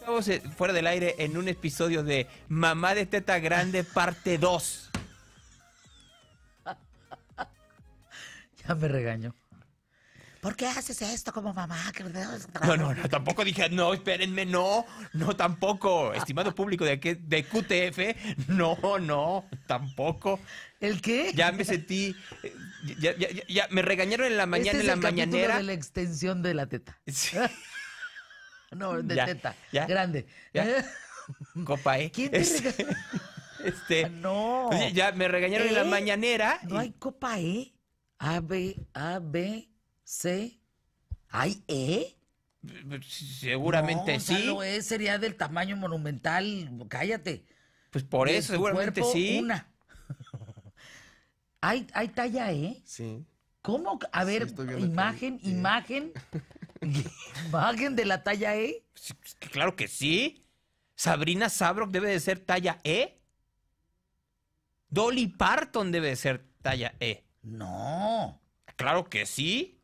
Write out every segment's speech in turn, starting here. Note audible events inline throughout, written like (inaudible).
Estamos eh, fuera del aire en un episodio de Mamá de Teta Grande, parte 2. (laughs) Ya me regaño. ¿Por qué haces esto como mamá? No, no, tampoco dije, no, espérenme, no, no, tampoco. Estimado público de, de QTF, no, no, tampoco. ¿El qué? Ya me sentí, ya, me regañaron en la este mañana, en la mañanera. de la extensión de la teta. No, (laughs) de teta. grande. ¿Eh? (laughs) Copa, E. ¿Quién te (laughs) este, ah, no. Pues ya me regañaron en la ¿Eh? mañanera. No hay copa E. A, B, A, B, C. ¿Hay E? Seguramente sí. O e sería del tamaño monumental. Cállate. Pues por eso, seguramente cuerpo, sí. Una. ¿Hay, ¿Hay talla E? Sí. ¿Cómo? A ver, imagen, imagen alguien (laughs) de la talla E? Pues, claro que sí. Sabrina Sabrock debe de ser talla E. Dolly Parton debe de ser talla E. No. Claro que sí.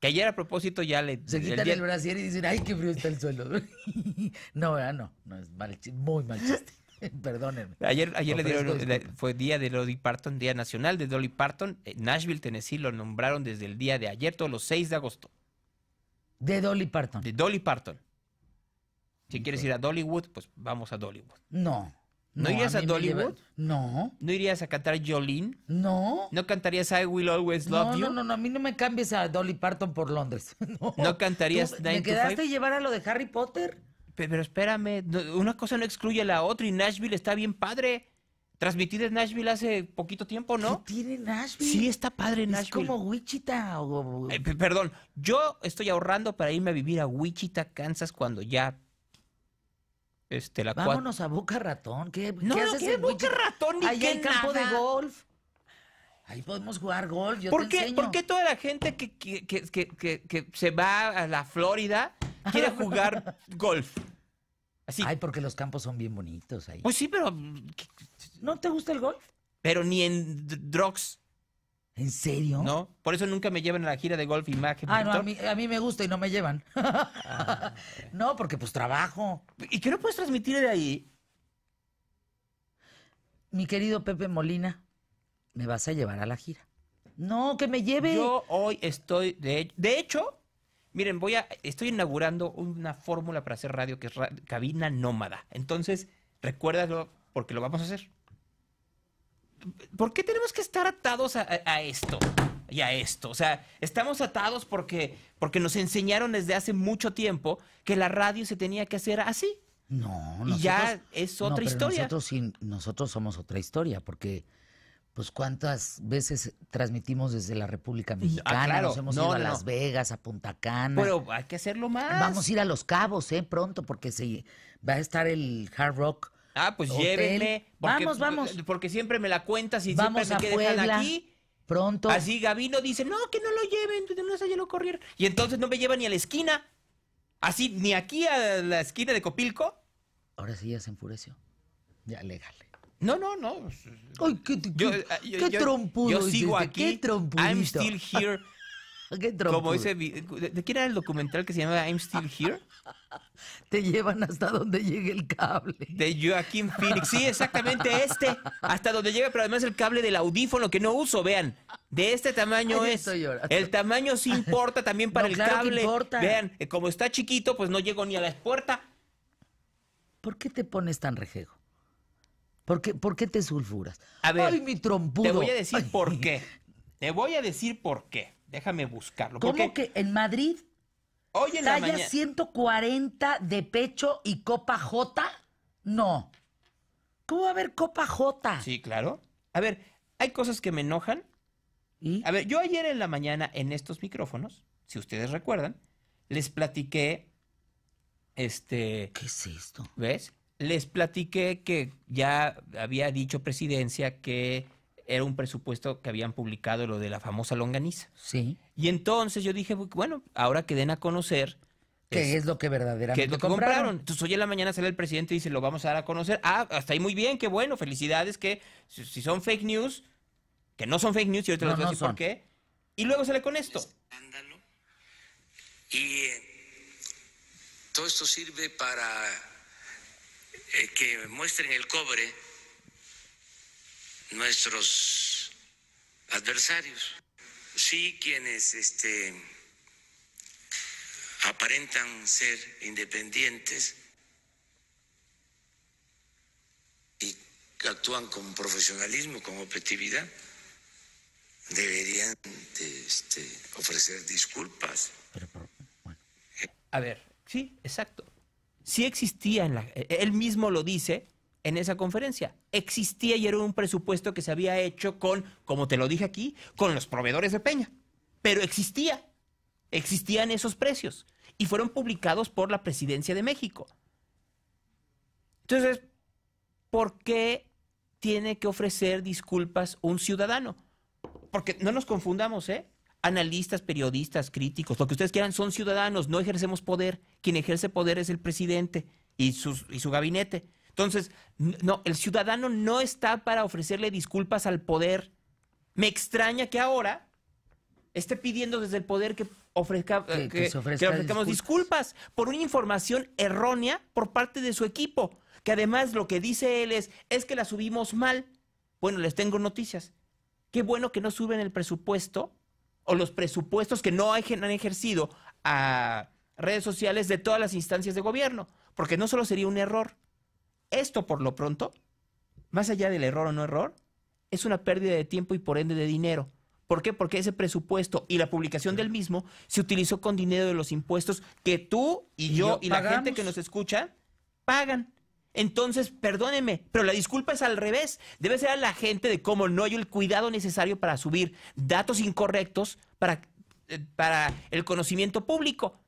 Que ayer a propósito ya le... Se quitan el, brasier y dicen, ay, qué frío está el suelo. (laughs) no, no, no, es muy mal chiste. (laughs) Perdónenme. Ayer, le fue día de Dolly Parton, día nacional de Dolly Parton. Nashville, Tennessee, lo nombraron desde el día de ayer, todos los 6 de agosto. De Dolly Parton. De Dolly Parton. Si quieres ir a Dollywood, pues vamos a Dollywood. No. ¿No, irías a, Dollywood? No. ¿No irías a cantar Jolene? No. ¿No cantarías I Will Always Love You? No, no, no, a mí no me cambies a Dolly Parton por Londres. (laughs) ¿No, ¿No cantarías Nine ¿Me quedaste y llevar a lo de Harry Potter? pero espérame, una cosa no excluye a la otra y Nashville está bien padre transmití de Nashville hace poquito tiempo, ¿no? ¿Qué tiene Nashville? Sí, está padre Nashville. Es como Wichita. O... Eh, perdón, yo estoy ahorrando para irme a vivir a Wichita, Kansas, cuando ya este, la Vámonos a Boca Ratón. ¿Qué, no, ¿qué haces Boca Ratón? Ni Ahí campo de golf. Ahí podemos jugar golf. Yo ¿Por, qué, ¿Por qué toda la gente que, que, que, que se va a la Florida (laughs) quiere jugar golf? Ay, porque los campos son bien bonitos ahí. Pues sí, pero. Mm, ¿No te gusta el golf? Pero ni en drugs. ¿En serio? No, por eso nunca me llevan a la gira de golf y Ah, no, a mí, a mí, me gusta y no me llevan. (laughs) Ah, no, porque pues trabajo. ¿Y qué no puedes transmitir de ahí? Mi querido Pepe Molina, me vas a llevar a la gira. No, que me lleve. Yo hoy estoy. De, de hecho, Miren, voy a, estoy inaugurando una fórmula para hacer radio que es cabina nómada. Entonces, recuérdalo porque lo vamos a hacer. ¿Por qué tenemos que estar atados a, esto? Y a esto. O sea, estamos atados porque, porque nos enseñaron desde hace mucho tiempo que la radio se tenía que hacer así. No, nosotros, y ya es otra historia. nosotros somos otra historia, porque pues cuántas veces transmitimos desde la República ah, Mexicana, nos hemos ido a Las Vegas, a Punta Cana. Pero hay que hacerlo más. Vamos a ir a Los Cabos, eh, pronto, porque se va a estar el Hard Rock. Ah, pues Hotel. vamos, vamos. Porque siempre me la cuentas y vamos siempre me quedan aquí. Pronto. Así Gabino dice, no, que no lo lleven, no se lo correr. Y entonces no me lleva ni a la esquina. Así, ni aquí a la esquina de Copilco. Ahora sí ya se enfureció. Ya, légale. No, no, no. Ay, qué, ah, trompudo. Yo sigo aquí. Qué I'm still here. (laughs) qué trompudo. Como ¿De quién era el documental que se llama I'm still here? (laughs) Te llevan hasta donde llegue el cable. De Joaquín Phoenix. Sí, exactamente este. Hasta donde llegue. pero además el cable del audífono que no uso, vean. De este tamaño es. El tamaño sí importa también para (laughs) el cable. importa. Vean, eh, como está chiquito, pues no llego ni a la puerta. ¿Por qué te pones tan rejejo? ¿Por qué, te sulfuras? A ver, mi trompudo. Te voy a decir por qué. Te voy a decir por qué. Déjame buscarlo. ¿Cómo que en Madrid? Hoy en la mañana... 140 de pecho y copa J? No. ¿Cómo va a haber copa J? Sí, claro. A ver, hay cosas que me enojan. ¿Y? A ver, yo ayer en la mañana en estos micrófonos, si ustedes recuerdan, les platiqué este ¿Qué es esto? ¿Ves? les platiqué que ya había dicho presidencia que era un presupuesto que habían publicado lo de la famosa longaniza. Sí. Y entonces yo dije, bueno, ahora que den a conocer ¿Qué es lo que verdaderamente es compraron? Entonces hoy en la mañana sale el presidente y dice, lo vamos a dar a conocer. Ah, hasta ahí muy bien, qué bueno, felicidades que si, son fake news, que no son fake news, y ahorita les voy a decir por qué. Y luego sale con esto. Y eh, todo esto sirve para eh, que muestren el cobre nuestros adversarios. Sí quienes este, aparentan ser independientes y actúan con profesionalismo, con objetividad, deberían este, ofrecer disculpas. A ver, sí, exacto sí existía, en e, e, él mismo lo dice en esa conferencia, existía y era un presupuesto que se había hecho con, como te lo dije aquí, con los proveedores de Peña, pero existía, existían esos precios y fueron publicados por la Presidencia de México. Entonces, ¿por qué tiene que ofrecer disculpas un ciudadano? Porque no nos confundamos, ¿eh? analistas, periodistas, críticos, lo que ustedes quieran, son ciudadanos, no ejercemos poder. Quien ejerce poder es el presidente y, y su gabinete. Entonces, no, el ciudadano no está para ofrecerle disculpas al poder. Me extraña que ahora esté pidiendo desde el poder que, ofrezca, que, eh, ofrezcamos disculpas. disculpas por una información errónea por parte de su equipo, que además lo que dice él es, es que la subimos mal. Bueno, les tengo noticias. Qué bueno que no suben el presupuesto o los presupuestos que no han ejercido a redes sociales de todas las instancias de gobierno, porque no solo sería un error, esto por lo pronto, más allá del error o no error, es una pérdida de tiempo y por ende de dinero. ¿Por qué? Porque ese presupuesto y la publicación del mismo se utilizó con dinero de los impuestos que tú y, yo, y la gente que nos escucha pagan. Entonces, perdónenme, pero la disculpa es al revés. Debe ser a la gente de cómo no hay el cuidado necesario para subir datos incorrectos para, eh, para el conocimiento público.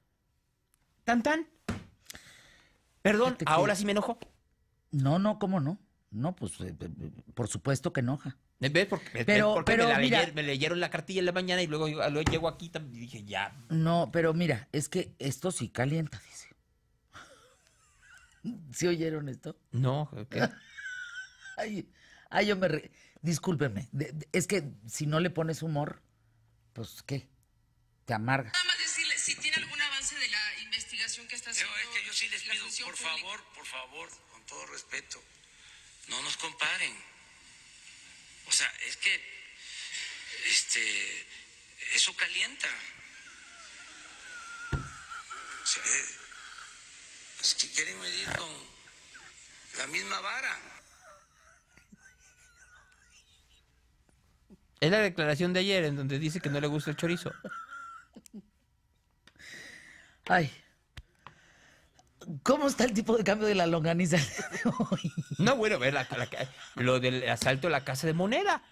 Tan tan. Perdón, ahora sí me enojo. No, no, ¿cómo no? No, pues eh, eh, por supuesto que enoja. ¿Ves? Porque, pero, pero, me, leyeron la cartilla en la mañana y luego, luego ah, llego aquí y dije, ya. No, pero mira, es que esto sí calienta, dice. ¿Sí oyeron esto? No, ¿qué? (laughs) ay, yo me... Re... es que si no le pones humor, pues ¿qué? Te amarga. Nada más decirle, si tiene algún avance de la investigación que está haciendo... Pero es que yo sí les pido, por favor, por favor, con todo respeto, no nos comparen. O sea, es que, este, eso calienta. O sea, eh, que quieren medir con la misma vara. Es la declaración de ayer en donde dice que no le gusta el chorizo. Ay. ¿Cómo está el tipo de cambio de la longaniza No, bueno, ver la, lo del asalto a la casa de Moneda.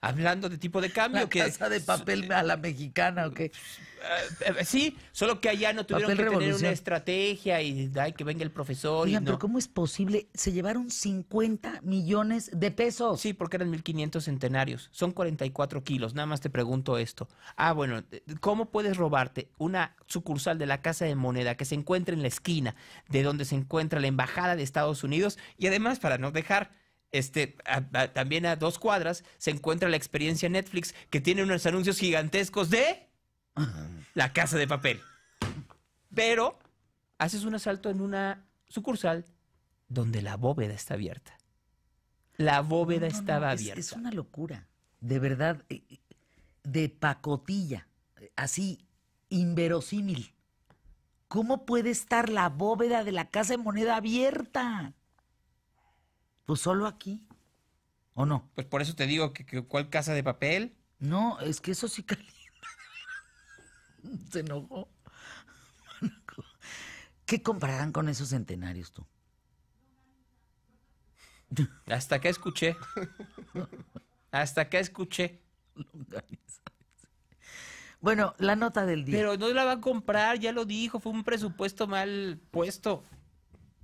Hablando de tipo de cambio. La que, casa de papel a la mexicana, ¿o qué? Eh, eh, sí, solo que allá no tuvieron que tener una estrategia y que venga el profesor. Mira, y pero ¿cómo es posible? Se llevaron 50 millones de pesos. Sí, porque eran 1.500 centenarios. Son 44 kilos. Nada más te pregunto esto. Ah, bueno, eh, ¿cómo puedes robarte una sucursal de la Casa de Moneda que se encuentra en la esquina de donde se encuentra la Embajada de Estados Unidos? Y además, para no dejar este, también a dos cuadras, se encuentra la experiencia Netflix, que tiene unos anuncios gigantescos de la casa de papel. Pero haces un asalto en una sucursal donde la bóveda está abierta. La bóveda estaba abierta. Es una locura, de verdad, eh, eh, de pacotilla, eh, así inverosímil. ¿Cómo puede estar la bóveda de la casa de moneda abierta? Pues solo aquí. ¿O no? Pues por eso te digo que, ¿cuál casa de papel? No, es que eso sí caliente. (laughs) Se enojó. (laughs) ¿Qué compararán con esos centenarios tú? Hasta que escuché. Hasta que escuché. Bueno, la nota del día. Pero no la va a comprar, ya lo dijo, fue un presupuesto mal puesto.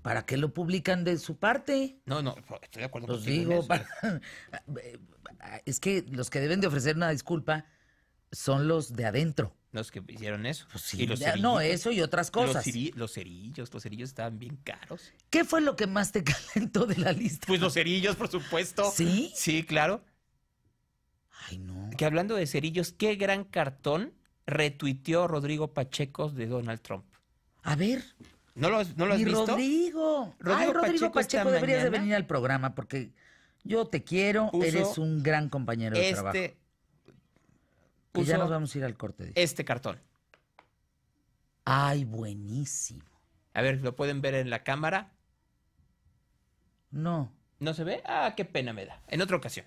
¿Para qué lo publican de su parte? No, no, estoy de acuerdo Los digo, (laughs) es que los que deben de ofrecer una disculpa son los de adentro. Los que hicieron eso. Pues sí, no, eso y otras cosas. Los, los, cerillos, los cerillos estaban bien caros. ¿Qué fue lo que más te (laughs) calentó de la lista? Pues los cerillos, por supuesto. ¿Sí? Sí, claro. Ay, no. Que hablando de cerillos, qué gran cartón retuiteó Rodrigo Pacheco de Donald Trump. A ver. ¿No lo, no lo has visto? Rodrigo. Rodrigo, Rodrigo Pacheco, deberías de venir al programa porque yo te quiero, eres un gran compañero de este trabajo. Y ya nos vamos a ir al corte. este cartón. Ay, buenísimo. A ver, ¿lo pueden ver en la cámara? No. ¿No se ve? Ah, qué pena me da. En otra ocasión.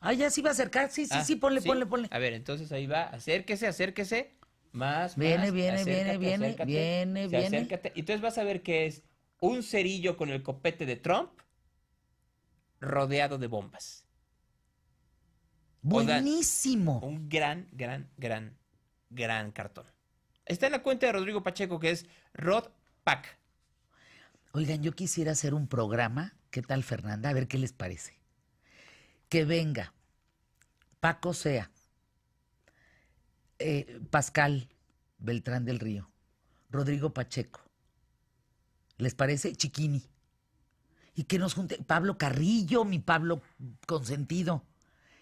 Ah, ya sí va a acercar. Sí, sí, ah, sí, ponle, ponle, ponle. A ver, entonces ahí va. Acérquese, acérquese. Más, viene, más, viene, viene, viene, viene, Y entonces vas a ver que es un cerillo con el copete de Trump rodeado de bombas. Buenísimo. un gran, gran, gran, gran cartón. Está en la cuenta de Rodrigo Pacheco que es Rod Pack. Oigan, yo quisiera hacer un programa. ¿Qué tal, Fernanda? A ver qué les parece. Que venga Paco Sea, eh, Pascal Beltrán del Río, Rodrigo Pacheco, ¿les parece? Chiquini. Y que nos junte Pablo Carrillo, mi Pablo consentido.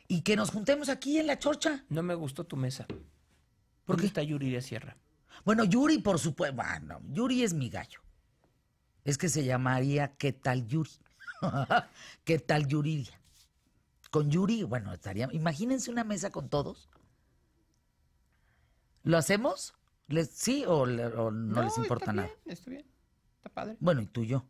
Y que nos juntemos aquí en la chorcha. No me gustó tu mesa. ¿Por qué está Yuri de Sierra? Bueno, Yuri, por supuesto. Bueno, Yuri es mi gallo. Es que se llamaría ¿Qué tal Yuri? (laughs) ¿Qué tal Yuriria? Con Yuri, bueno, estaría. Imagínense una mesa con todos ¿Lo hacemos? ¿Les, ¿Sí o, no, les importa nada? Bien, está bien, está padre. Bueno, y tú y yo.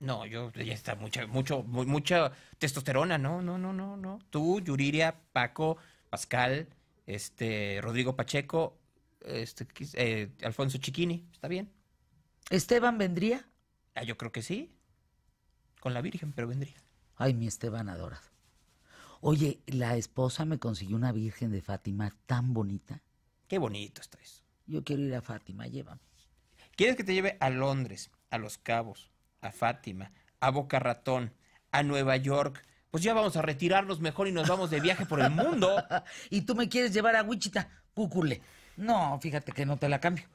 No, yo ya está mucha, mucho, mucha testosterona, no, no, no, no, no. Tú, Yuriria, Paco, Pascal, este, Rodrigo Pacheco, este, eh, Alfonso Chiquini, está bien. ¿Esteban vendría? Ah, yo creo que sí. Con la Virgen, pero vendría. Ay, mi Esteban adorado. Oye, la esposa me consiguió una Virgen de Fátima tan bonita. Qué bonito está eso. Yo quiero ir a Fátima, llévame. ¿Quieres que te lleve a Londres, a Los Cabos, a Fátima, a Boca Ratón, a Nueva York? Pues ya vamos a retirarnos mejor y nos vamos de viaje por el mundo. (laughs) y tú me quieres llevar a Wichita, cúcule. No, fíjate que no te la cambio.